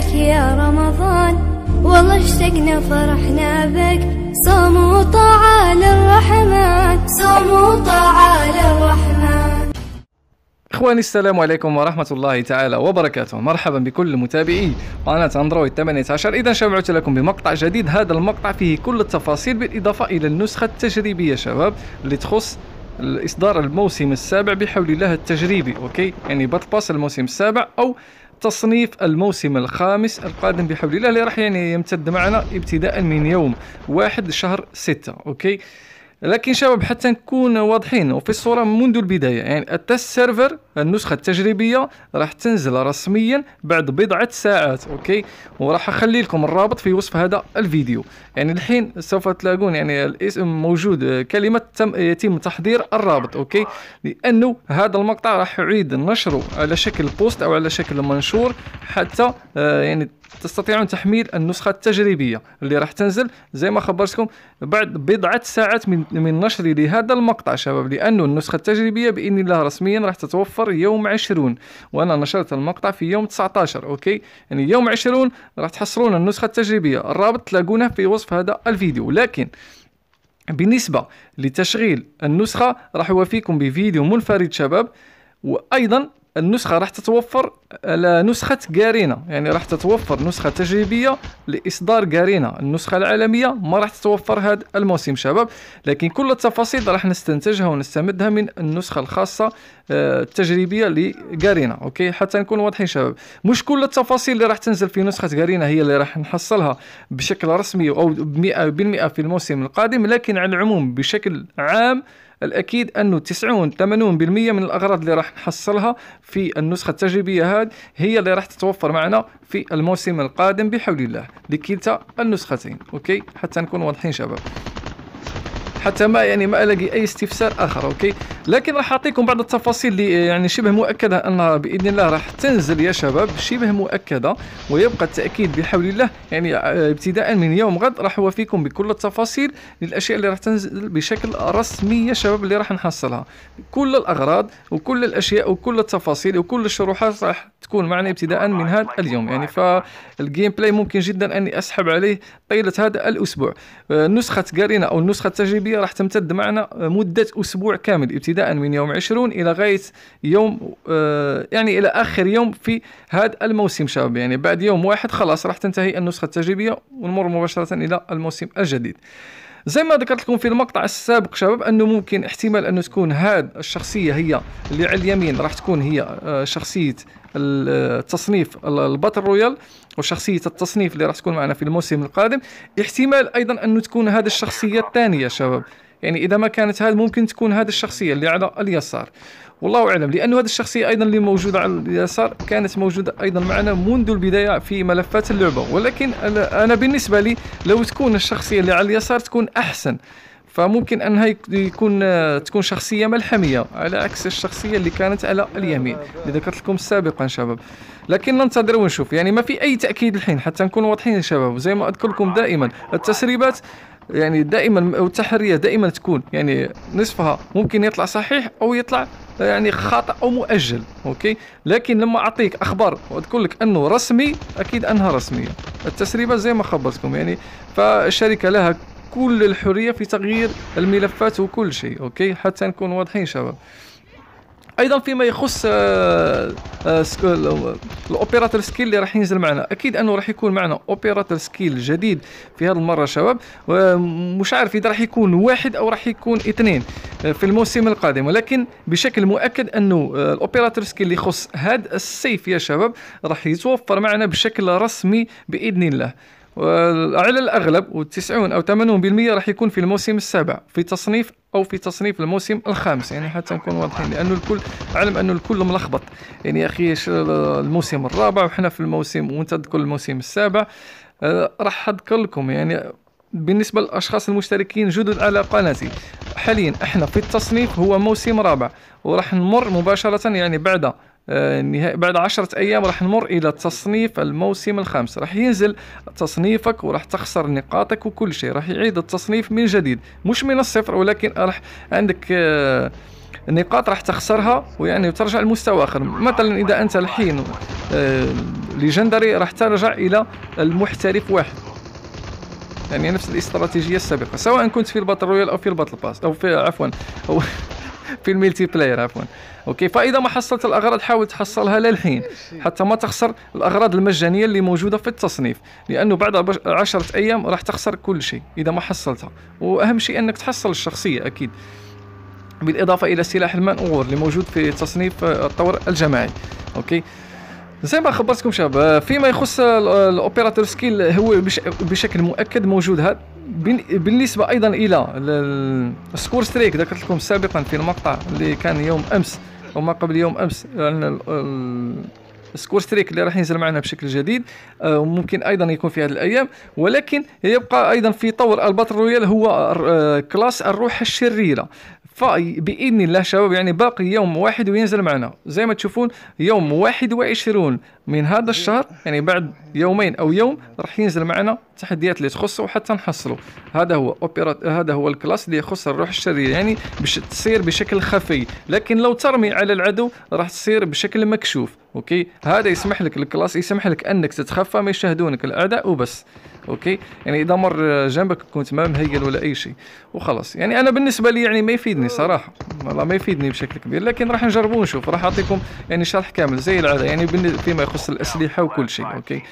لك يا رمضان والله اشتقنا فرحنا بك صوم وطاعة للرحمن صوم وطاعة للرحمن إخواني السلام عليكم ورحمة الله تعالى وبركاته مرحبا بكل متابعي قناة أندرويد 18 إذا شبعت لكم بمقطع جديد هذا المقطع فيه كل التفاصيل بالإضافة إلى النسخة التجريبية شباب اللي تخص الإصدار الموسم السابع بحول الله التجريبي أوكي يعني بطباس الموسم السابع أو تصنيف الموسم الخامس القادم بحول الله اللي راح يعني يمتد معنا ابتداء من يوم واحد شهر ستة اوكي لكن شباب حتى نكون واضحين وفي الصورة منذ البداية يعني التست سيرفر النسخه التجريبيه راح تنزل رسميا بعد بضعه ساعات اوكي وراح اخلي لكم الرابط في وصف هذا الفيديو يعني الحين سوف تلاقون يعني الاسم موجود كلمه تم يتم تحضير الرابط اوكي لانه هذا المقطع راح اعيد نشره على شكل بوست او على شكل منشور حتى آه، يعني تستطيعون تحميل النسخة التجريبية اللي راح تنزل زي ما خبرتكم بعد بضعة ساعات من من نشر لهذا المقطع شباب لأنه النسخة التجريبية بإذن الله رسميا راح تتوفر يوم 20 وانا نشرت المقطع في يوم 19 اوكي يعني يوم 20 راح تحصلون النسخه التجريبيه الرابط تلاقونه في وصف هذا الفيديو لكن بالنسبه لتشغيل النسخه راح يوفيكم بفيديو منفرد شباب وايضا النسخه راح تتوفر على نسخه قارنه يعني راح تتوفر نسخه تجريبيه لاصدار قارنه النسخه العالميه ما راح تتوفر هذا الموسم شباب لكن كل التفاصيل راح نستنتجها ونستمدها من النسخه الخاصه آه، التجريبيه لقارينا اوكي حتى نكون واضحين شباب مش كل التفاصيل اللي راح تنزل في نسخه قارينا هي اللي راح نحصلها بشكل رسمي او ب 100% في الموسم القادم لكن على العموم بشكل عام الأكيد أنه 90 80% من الأغراض اللي راح نحصلها في النسخة التجريبية هذه هي اللي راح تتوفر معنا في الموسم القادم بحول الله لكلتا النسختين أوكي حتى نكون واضحين شباب حتى ما يعني ما الاقي اي استفسار اخر اوكي لكن راح اعطيكم بعض التفاصيل اللي يعني شبه مؤكده انها باذن الله راح تنزل يا شباب شبه مؤكده ويبقى التاكيد بحول الله يعني ابتداء من يوم غد راح اوفيكم بكل التفاصيل للاشياء اللي راح تنزل بشكل رسمي يا شباب اللي راح نحصلها كل الاغراض وكل الاشياء وكل التفاصيل وكل الشروحات راح تكون معنا ابتداء من هذا اليوم يعني فالجيم بلاي ممكن جدا اني اسحب عليه طيله هذا الاسبوع آه، نسخه قارنه او النسخه التجريبيه السلبيه راح تمتد معنا مده اسبوع كامل ابتداء من يوم 20 الى غايه يوم آه، يعني الى اخر يوم في هذا الموسم شباب يعني بعد يوم واحد خلاص راح تنتهي النسخه التجريبيه ونمر مباشره الى الموسم الجديد زي ما ذكرت لكم في المقطع السابق شباب انه ممكن احتمال انه تكون هذه الشخصيه هي اللي على اليمين راح تكون هي آه، شخصيه التصنيف الباتل رويال وشخصية التصنيف اللي راح تكون معنا في الموسم القادم احتمال أيضا أن تكون هذه الشخصية الثانية شباب يعني إذا ما كانت هذه ممكن تكون هذه الشخصية اللي على اليسار والله أعلم لأنه هذه الشخصية أيضا اللي موجودة على اليسار كانت موجودة أيضا معنا منذ البداية في ملفات اللعبة ولكن أنا بالنسبة لي لو تكون الشخصية اللي على اليسار تكون أحسن فممكن انها يكون آه، تكون شخصيه ملحميه على عكس الشخصيه اللي كانت على اليمين اللي ذكرت لكم سابقا شباب لكن ننتظر ونشوف يعني ما في اي تاكيد الحين حتى نكون واضحين يا شباب زي ما اذكر لكم دائما التسريبات يعني دائما والتحريه دائما تكون يعني نصفها ممكن يطلع صحيح او يطلع آه، يعني خاطئ او مؤجل اوكي لكن لما اعطيك اخبار واذكر لك انه رسمي اكيد انها رسميه التسريبات زي ما خبرتكم يعني فالشركه لها كل الحريه في تغيير الملفات وكل شيء اوكي حتى نكون واضحين شباب ايضا فيما يخص آه، آه، الاوبيراتور سكيل اللي راح ينزل معنا اكيد انه راح يكون معنا اوبيراتور سكيل جديد في هذه المره شباب مش عارف اذا راح يكون واحد او راح يكون اثنين آه، في الموسم القادم ولكن بشكل مؤكد انه الاوبيراتور سكيل اللي يخص هذا السيف يا شباب راح يتوفر معنا بشكل رسمي باذن الله على الأغلب و90 أو 80% راح يكون في الموسم السابع في تصنيف أو في تصنيف الموسم الخامس يعني حتى نكون واضحين لأنه الكل علم أنه الكل ملخبط يعني يا أخي الموسم الرابع وحنا في الموسم وأنت تذكر الموسم السابع آه، راح أذكر لكم يعني بالنسبة للأشخاص المشتركين جدد على قناتي حاليا احنا في التصنيف هو موسم رابع وراح نمر مباشرة يعني بعد آه، النهائي بعد عشرة أيام راح نمر إلى تصنيف الموسم الخامس راح ينزل تصنيفك وراح تخسر نقاطك وكل شيء راح يعيد التصنيف من جديد مش من الصفر ولكن راح عندك آه، نقاط راح تخسرها ويعني ترجع لمستوى اخر مثلا اذا انت الحين ليجندري آه، راح ترجع الى المحترف واحد يعني نفس الاستراتيجيه السابقه سواء كنت في الباتل رويال او في الباتل باس او في عفوا او في الملتي بلاير عفوا اوكي فاذا ما حصلت الاغراض حاول تحصلها للحين حتى ما تخسر الاغراض المجانيه اللي موجوده في التصنيف لانه بعد عشرة ايام راح تخسر كل شيء اذا ما حصلتها واهم شيء انك تحصل الشخصيه اكيد بالاضافه الى سلاح المنقور اللي موجود في تصنيف الطور الجماعي اوكي زي ما خبرتكم شباب فيما يخص الاوبيراتور سكيل هو بشكل مؤكد موجود هذا بالنسبه ايضا الى السكور ستريك ذكرت لكم سابقا في المقطع اللي كان يوم امس وما قبل يوم امس يعني سكور ستريك اللي راح ينزل معنا بشكل جديد آه، ممكن ايضا يكون في هذه الايام ولكن يبقى ايضا في طور الباتل رويال هو آه، كلاس الروح الشريره فباذن الله شباب يعني باقي يوم واحد وينزل معنا زي ما تشوفون يوم 21 من هذا الشهر يعني بعد يومين او يوم راح ينزل معنا تحديات اللي تخصه وحتى نحصله هذا هو اوبيرات هذا هو الكلاس اللي يخص الروح الشريره يعني بش تصير بشكل خفي لكن لو ترمي على العدو راح تصير بشكل مكشوف اوكي هذا يسمح لك الكلاس يسمح لك انك تتخفى ما يشاهدونك الاعداء وبس اوكي يعني اذا مر جنبك كنت ما مهيل ولا اي شيء وخلاص يعني انا بالنسبه لي يعني ما يفيدني صراحه والله ما يفيدني بشكل كبير لكن راح نجربوه ونشوف راح اعطيكم يعني شرح كامل زي العاده يعني فيما يخص الاسلحه وكل شيء اوكي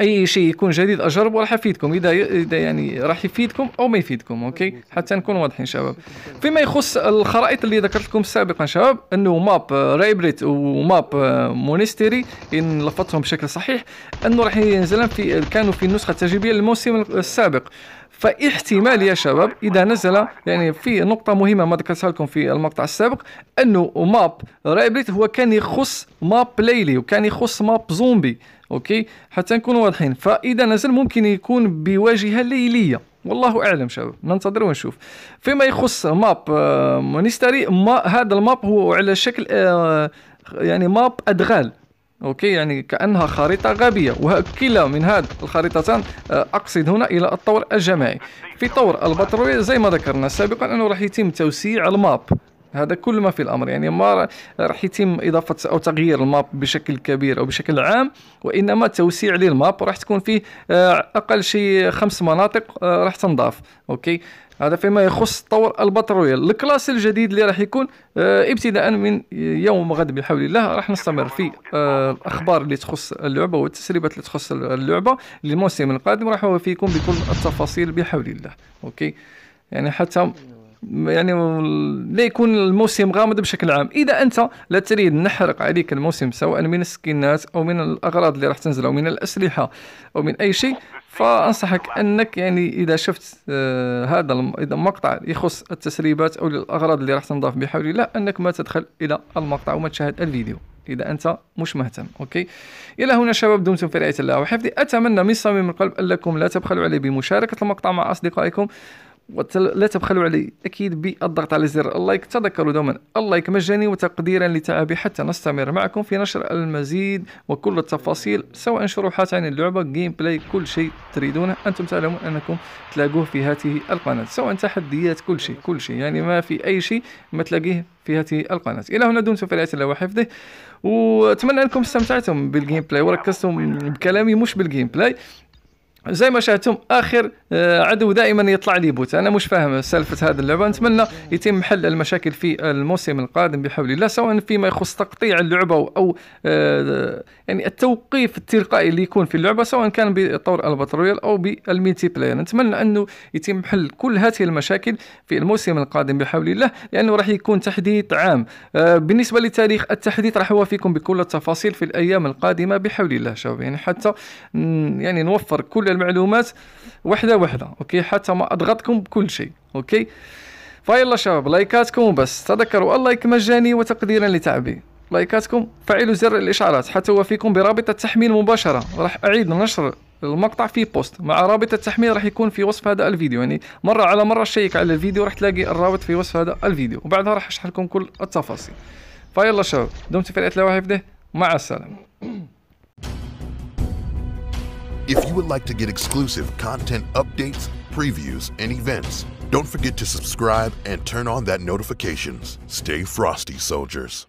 اي شيء يكون جديد اجربه راح يفيدكم اذا اذا يعني راح يفيدكم او ما يفيدكم اوكي حتى نكون واضحين شباب فيما يخص الخرائط اللي ذكرت لكم سابقا شباب انه ماب رايبريت وماب مونستيري ان لفظتهم بشكل صحيح انه راح ينزلن في كانوا في النسخه التجريبيه للموسم السابق فاحتمال يا شباب اذا نزل يعني في نقطه مهمه ما ذكرتها لكم في المقطع السابق انه ماب رايبريت هو كان يخص ماب ليلي وكان يخص ماب زومبي اوكي حتى نكونوا واضحين فاذا نزل ممكن يكون بواجهه ليليه والله اعلم شباب ننتظر ونشوف فيما يخص ماب آه، مونستري ما هذا الماب هو على شكل آه، يعني ماب ادغال اوكي يعني كانها خريطه غبيه وكلا من هذه الخريطتان آه، اقصد هنا الى الطور الجماعي في طور البترولي زي ما ذكرنا سابقا انه راح يتم توسيع الماب هذا كل ما في الامر يعني ما راح يتم اضافه او تغيير الماب بشكل كبير او بشكل عام وانما توسيع للماب راح تكون فيه آه، اقل شيء خمس مناطق آه، راح تنضاف اوكي هذا فيما يخص طور الباتل الكلاس الجديد اللي راح يكون آه، ابتداء من يوم غد بحول الله راح نستمر في الاخبار اللي تخص اللعبه والتسريبات اللي تخص اللعبه للموسم القادم راح اوفيكم بكل التفاصيل بحول الله اوكي يعني حتى يعني لا يكون الموسم غامض بشكل عام اذا انت لا تريد نحرق عليك الموسم سواء من السكنات او من الاغراض اللي راح تنزل او من الاسلحه او من اي شيء فانصحك انك يعني اذا شفت آه هذا اذا مقطع يخص التسريبات او الاغراض اللي راح تنضاف بحول الله انك ما تدخل الى المقطع وما تشاهد الفيديو اذا انت مش مهتم اوكي الى هنا شباب دمتم في رعايه الله وحفظي اتمنى من صميم القلب انكم لا تبخلوا علي بمشاركه المقطع مع اصدقائكم لا تبخلوا علي أكيد بالضغط على زر اللايك تذكروا دوما اللايك مجاني وتقديرا لتعبي حتى نستمر معكم في نشر المزيد وكل التفاصيل سواء شروحات عن اللعبة جيم بلاي كل شيء تريدونه أنتم تعلمون أنكم تلاقوه في هذه القناة سواء تحديات كل شيء كل شيء يعني ما في أي شيء ما تلاقيه في هذه القناة إلى هنا دمتم في رعاية الله وحفظه وأتمنى أنكم استمتعتم بالجيم بلاي وركزتم بكلامي مش بالجيم بلاي زي ما شاهدتم آخر آه، عدو دائما يطلع لي بوت انا مش فاهم سالفه هذه اللعبه نتمنى يتم حل المشاكل في الموسم القادم بحول الله سواء فيما يخص تقطيع اللعبه او آه، يعني التوقيف التلقائي اللي يكون في اللعبه سواء كان بطور الباتريال او بالميتي بلاير نتمنى انه يتم حل كل هذه المشاكل في الموسم القادم بحول الله لانه راح يكون تحديث عام آه، بالنسبه لتاريخ التحديث راح اوافيكم بكل التفاصيل في الايام القادمه بحول الله شباب يعني حتى يعني نوفر كل المعلومات وحده وحده اوكي حتى ما اضغطكم بكل شيء اوكي فيلا شباب لايكاتكم وبس تذكروا اللايك مجاني وتقديرا لتعبي لايكاتكم فعلوا زر الاشعارات حتى وفيكم برابط التحميل مباشره راح اعيد نشر المقطع في بوست مع رابط التحميل راح يكون في وصف هذا الفيديو يعني مره على مره شيك على الفيديو راح تلاقي الرابط في وصف هذا الفيديو وبعدها راح اشرح لكم كل التفاصيل فيلا شباب دمتم في رعايه الله وحفظه مع السلامه If you would like to get exclusive content updates, previews, and events, don't forget to subscribe and turn on that notifications. Stay frosty, soldiers.